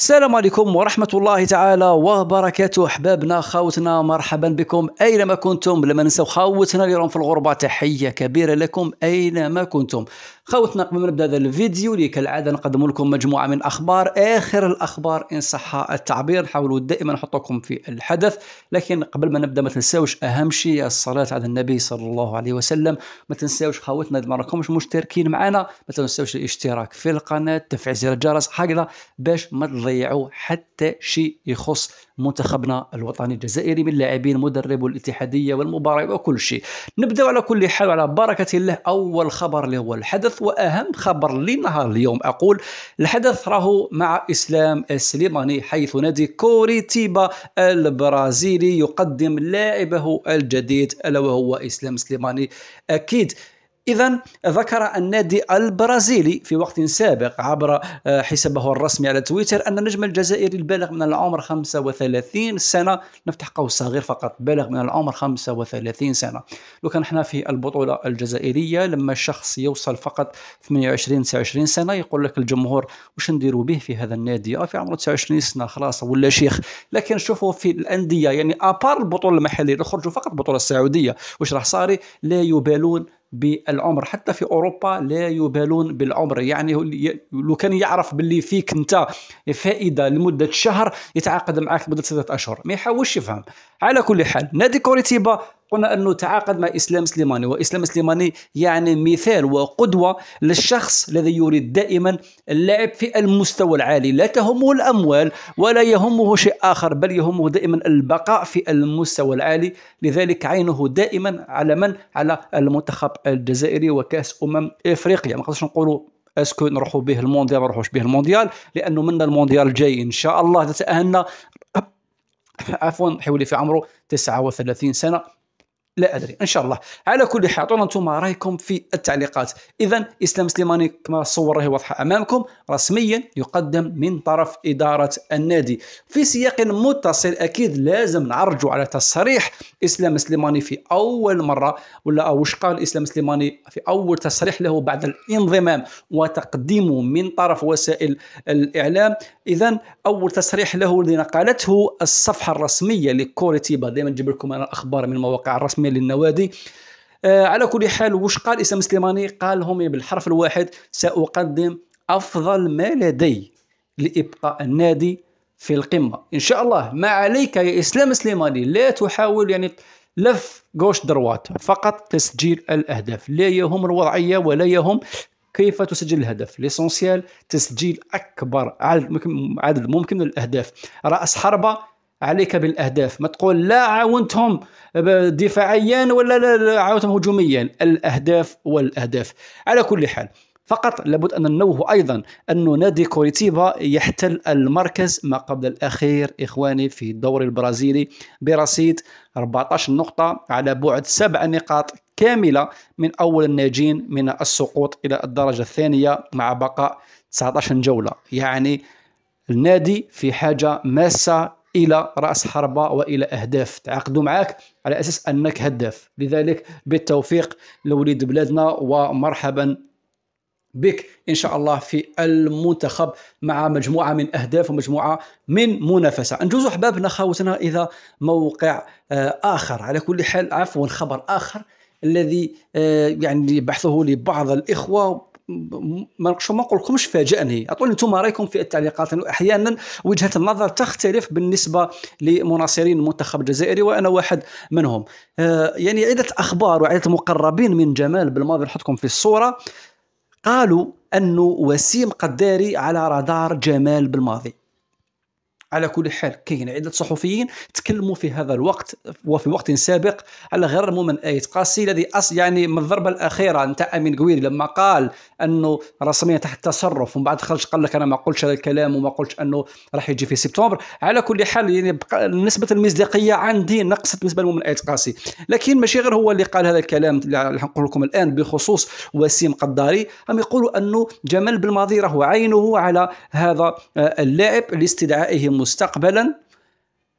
السلام عليكم ورحمة الله تعالى وبركاته أحبابنا خاوتنا مرحبا بكم أينما كنتم لما ننسوا خاوتنا اليوم راهم في الغربة تحية كبيرة لكم أينما كنتم خوتنا قبل ما نبدا هذا الفيديو اللي كالعاده نقدم لكم مجموعه من اخبار اخر الاخبار ان صح التعبير نحاولوا دائما نحطكم في الحدث لكن قبل ما نبدا ما تنساوش اهم شيء الصلاه على النبي صلى الله عليه وسلم ما تنساوش خوتنا اذا ما راكمش مشتركين معنا ما تنساوش الاشتراك في القناه تفعيل زر الجرس هكذا باش ما تضيعوا حتى شيء يخص منتخبنا الوطني الجزائري من لاعبين مدرب والاتحاديه والمباراه وكل شيء نبدا على كل حال على بركه الله اول خبر اللي هو الحدث واهم خبر لنهار اليوم اقول الحدث راه مع اسلام السليماني حيث نادي كوريتيبا البرازيلي يقدم لاعبه الجديد الا وهو اسلام سليماني اكيد إذا ذكر النادي البرازيلي في وقت سابق عبر آه، حسابه الرسمي على تويتر أن النجم الجزائري البالغ من العمر 35 سنة نفتح قوس صغير فقط بالغ من العمر 35 سنة لو كان احنا في البطولة الجزائرية لما الشخص يوصل فقط 28 29 سنة يقول لك الجمهور واش نديروا به في هذا النادي في عمره 29 سنة خلاص ولا شيخ لكن شوفوا في الأندية يعني أبار البطولة المحلية اللي خرجوا فقط البطولة السعودية واش راح صاري لا يبالون بالعمر حتى في اوروبا لا يبالون بالعمر يعني لو كان يعرف باللي فيك انت فائده لمده شهر يتعاقد معك مده سته اشهر ما يحاولش يفهم على كل حال نادي كوريتيبا قلنا انه تعاقد مع اسلام سليماني واسلام سليماني يعني مثال وقدوه للشخص الذي يريد دائما اللعب في المستوى العالي لا تهمه الاموال ولا يهمه شيء اخر بل يهمه دائما البقاء في المستوى العالي لذلك عينه دائما على من على المنتخب الجزائري وكاس امم افريقيا ما نقدرش نقولوا اسكو نروحوا به المونديال ما نروحوش به المونديال لانه من المونديال الجاي ان شاء الله تتاهلنا عفوا حولي في عمره 39 سنه لا ادري ان شاء الله على كل حال اعطونا انتم رايكم في التعليقات اذا اسلام سليماني كما الصور راهي واضحه امامكم رسميا يقدم من طرف اداره النادي في سياق متصل اكيد لازم نعرجوا على تصريح اسلام سليماني في اول مره ولا واش قال اسلام سليماني في اول تصريح له بعد الانضمام وتقديمه من طرف وسائل الاعلام اذا اول تصريح له الذي نقلته الصفحه الرسميه لكوريتيبا دائما نجيب لكم انا الاخبار من المواقع الرسميه للنوادي آه على كل حال واش قال اسم سليماني قال هم إيه، بالحرف الواحد ساقدم افضل ما لدي لابقاء النادي في القمه ان شاء الله ما عليك يا اسلام سليماني لا تحاول يعني لف غوش دروات فقط تسجيل الاهداف لا يهم الوضعيه ولا يهم كيف تسجل الهدف ليسونسيال تسجيل اكبر عدد ممكن من الاهداف راس حربه عليك بالاهداف ما تقول لا عاونتهم دفاعيا ولا عاونتهم هجوميا الاهداف والاهداف على كل حال فقط لابد ان ننوه ايضا انه نادي كوريتيبا يحتل المركز ما قبل الاخير اخواني في الدوري البرازيلي برصيد 14 نقطه على بعد سبع نقاط كامله من اول الناجين من السقوط الى الدرجه الثانيه مع بقاء 19 جوله يعني النادي في حاجه ماسه الى راس حربه والى اهداف تعاقدوا معك على اساس انك هداف لذلك بالتوفيق لوليد بلادنا ومرحبا بك ان شاء الله في المنتخب مع مجموعه من اهداف ومجموعه من منافسه نجوز احبابنا خاوتنا اذا موقع آه، اخر على كل حال عفوا خبر اخر الذي آه، يعني بحثه لبعض الاخوه ما نقولكمش فاجأني اعطوني انتم رايكم في التعليقات لانه احيانا وجهه النظر تختلف بالنسبه لمناصرين المنتخب الجزائري وانا واحد منهم آه يعني عده اخبار وعده مقربين من جمال بالماضي نحطكم في الصوره قالوا انه وسيم قداري على رادار جمال بالماضي على كل حال كاين عده صحفيين تكلموا في هذا الوقت وفي وقت سابق على غير من ايت قاسي الذي أص يعني من الضربه الاخيره نتاع امين قويري لما قال انه رسميا تحت تصرف ومن بعد خرج قال لك انا ما قلتش هذا الكلام وما قلتش انه راح يجي في سبتمبر على كل حال يعني نسبه المصداقيه عندي نقصت بالنسبه للمؤمن ايت قاسي لكن ماشي غير هو اللي قال هذا الكلام اللي نقول لكم الان بخصوص وسيم قداري هم يقولوا انه جمال بالماضي راهو عينه على هذا آه، اللاعب لاستدعائه مستقبلا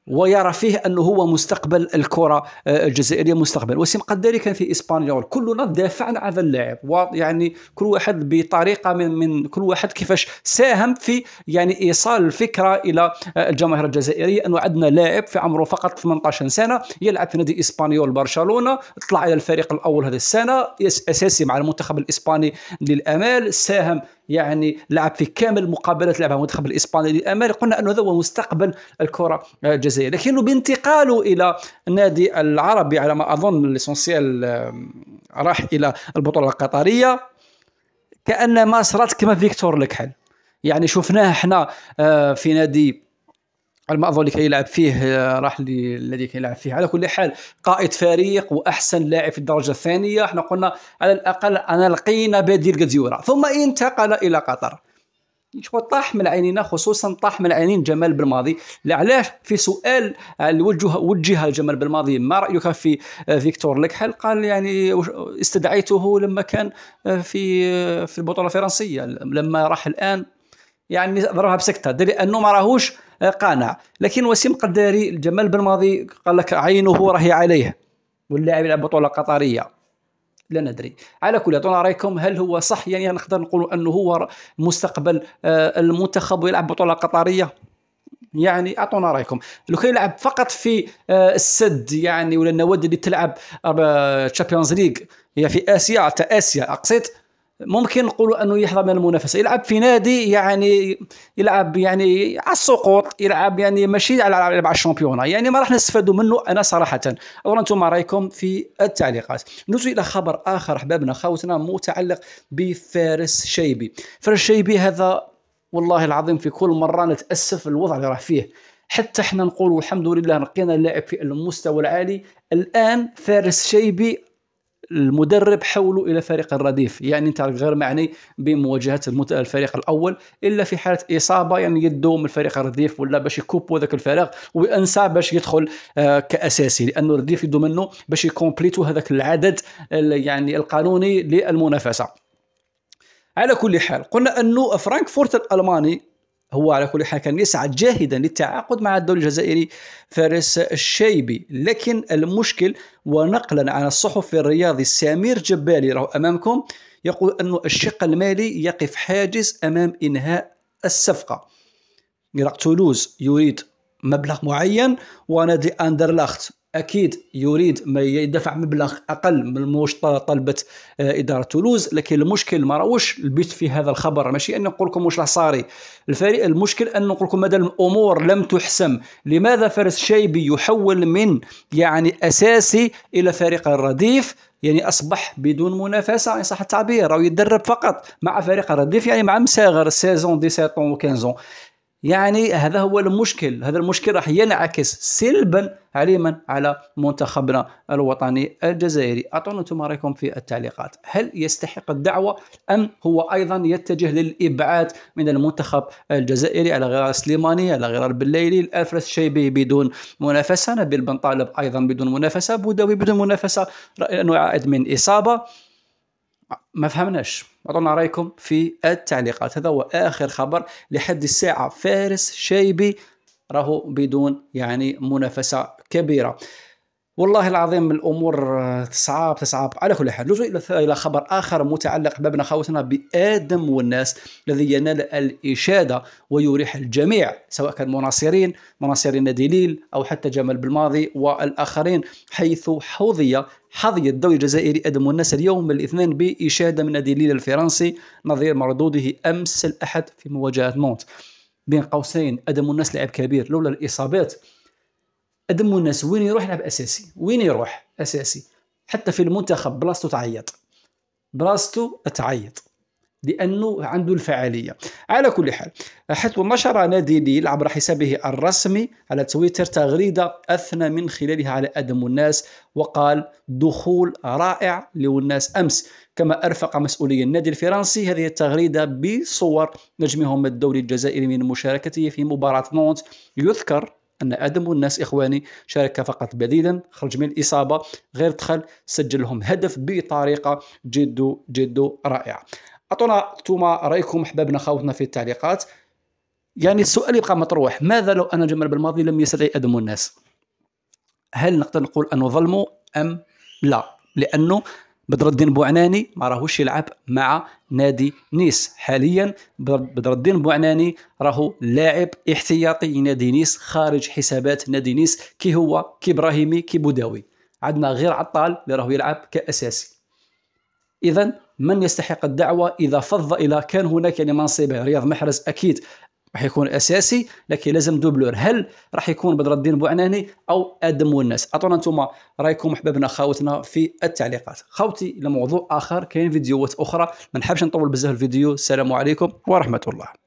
ويرى فيه انه هو مستقبل الكره الجزائريه مستقبلا وسيم قداري كان في اسبانيا كلنا دافعنا على هذا اللاعب ويعني كل واحد بطريقه من, من كل واحد كيفاش ساهم في يعني ايصال الفكره الى الجماهير الجزائريه انه عندنا لاعب في عمره فقط 18 سنه يلعب في نادي اسبانيول برشلونه طلع الى الفريق الاول هذه السنه اساسي مع المنتخب الاسباني للامال ساهم يعني لعب في كامل المقابلات لعبها المنتخب الاسباني للامال قلنا انه هذا هو مستقبل الكره الجزائريه لكنه بانتقاله الى النادي العربي على ما اظن ليسونسيال راح الى البطوله القطريه كان ما صارت كما فيكتور لكحل يعني شفناه احنا آه، في نادي على ما اظن فيه آه، راح الذي كيلعب فيه على كل حال قائد فريق واحسن لاعب في الدرجه الثانيه احنا قلنا على الاقل انا لقينا بديل كازيورا ثم انتقل الى قطر شو طاح من عينينا خصوصا طاح من عينين جمال بالماضي علاش في سؤال وجه وجهه لجمال بالماضي ما رايك في آه، فيكتور لكحل قال يعني استدعيته لما كان آه، في في البطوله الفرنسيه لما راح الان يعني ضربها بسكتها دليل انه ما راهوش قانع لكن وسيم قداري الجمال بن ماضي قال لك عينه راهي عليه واللاعب يلعب بطوله قطريه لا ندري على كل اعطونا رايكم هل هو صح يعني نقدر نقول انه هو مستقبل آه، المنتخب ويلعب بطوله قطريه يعني اعطونا رايكم لو كان يلعب فقط في آه، السد يعني ولا النوادي اللي تلعب تشامبيونز ليغ هي في اسيا تا اسيا اقصد ممكن نقولوا انه يحظى من المنافسه يلعب في نادي يعني يلعب يعني على السقوط يلعب يعني ماشي على يلعب على الشامبيون يعني ما راح نستفادوا منه انا صراحه اولا انتم رايكم في التعليقات نجي الى خبر اخر احبابنا خاوتنا متعلق بفارس شيبي فارس شيبي هذا والله العظيم في كل مره نتاسف الوضع اللي راه فيه حتى احنا نقولوا الحمد لله نقينا اللاعب في المستوى العالي الان فارس شيبي المدرب حوله الى فريق الرديف يعني انت غير معني بمواجهه الفريق الاول الا في حاله اصابه يعني يدو من الفريق الرديف ولا باش يكوبو ذاك الفراغ وينسى باش يدخل آه، كاساسي لانه الرديف يدو منه باش يكومبليتو هذاك العدد يعني القانوني للمنافسه على كل حال قلنا انه فرانكفورت الالماني هو على كل حال كان يسعى جاهدا للتعاقد مع الدولي الجزائري فارس الشيبي لكن المشكل ونقلا عن الصحفي الرياضي سمير جبالي راه أمامكم يقول أن الشق المالي يقف حاجز أمام إنهاء الصفقة غرق تولوز يريد مبلغ معين ونادي أندرلاخت اكيد يريد ما يدفع مبلغ اقل من المشطة طلبت آه، اداره تولوز لكن المشكل ما راهوش البيت في هذا الخبر ماشي ان نقول لكم واش راه صاري الفريق المشكل ان نقول لكم مدى الامور لم تحسم لماذا فارس شايبي يحول من يعني اساسي الى فريق الرديف يعني اصبح بدون منافسه ان يعني صح التعبير او يتدرب فقط مع فريق الرديف يعني مع مساغر سيزون 17 و 15 يعني هذا هو المشكل هذا المشكل راح ينعكس سلبا على من على منتخبنا الوطني الجزائري اعطونا انتم رايكم في التعليقات هل يستحق الدعوه ام هو ايضا يتجه للابعاد من المنتخب الجزائري على غرار سليماني على غرار بالليلي الفرس شيبي بدون منافسه نبيل بن طالب ايضا بدون منافسه بوداوي بدون منافسه لانه عائد من اصابه ما فهمناش اعطونا رايكم في التعليقات هذا هو اخر خبر لحد الساعه فارس شايبي راهو بدون يعني منافسه كبيره والله العظيم الامور تصعب آه، تصعب على كل حال نجو الى خبر اخر متعلق بابن خوتنا بادم والناس الذي ينال الاشاده ويريح الجميع سواء كان مناصرين مناصرين نادي ليل او حتى جمال بالماضي والاخرين حيث حوضيه حظي الدوري الجزائري أدم والناس اليوم الاثنين بإشادة من نادي ليل الفرنسي نظير مردوده أمس الأحد في مواجهة مونت بين قوسين أدم والناس لاعب كبير لولا الإصابات ادمو الناس وين يروح يلعب اساسي وين يروح اساسي حتى في المنتخب بلاصتو تعيط بلاصتو تعيط لانه عنده الفعاليه على كل حال حيث نشر نادي ليل عبر حسابه الرسمي على تويتر تغريده اثنى من خلالها على ادم الناس وقال دخول رائع للناس امس كما ارفق مسؤولي النادي الفرنسي هذه التغريده بصور نجمهم الدولي الجزائري من مشاركته في مباراه مونت يذكر ان ادم والناس اخواني شارك فقط بديلا خرج من الاصابه غير دخل سجل لهم هدف بطريقه جد جد رائعه اعطونا انتوما رايكم احبابنا خاوتنا في التعليقات يعني السؤال يبقى مطروح ماذا لو ان جمال بالماضي لم يستدعي ادم والناس هل نقدر نقول انه ظلموا ام لا لانه بدر الدين بوعناني ما راهوش يلعب مع نادي نيس حاليا بدر الدين بوعناني راهو لاعب احتياطي نادي نيس خارج حسابات نادي نيس كي هو كي ابراهيمي كي بوداوي عندنا غير عطال اللي راهو يلعب كاساسي اذا من يستحق الدعوه اذا فض الى كان هناك يعني منصبه رياض محرز اكيد راح يكون اساسي لكن لازم دوبلور هل راح يكون بدر الدين بوعناني او ادم والناس اعطونا انتم رايكم احبابنا خاوتنا في التعليقات خاوتي لموضوع اخر كاين فيديوهات اخرى ما نحبش نطول بزاف الفيديو السلام عليكم ورحمه الله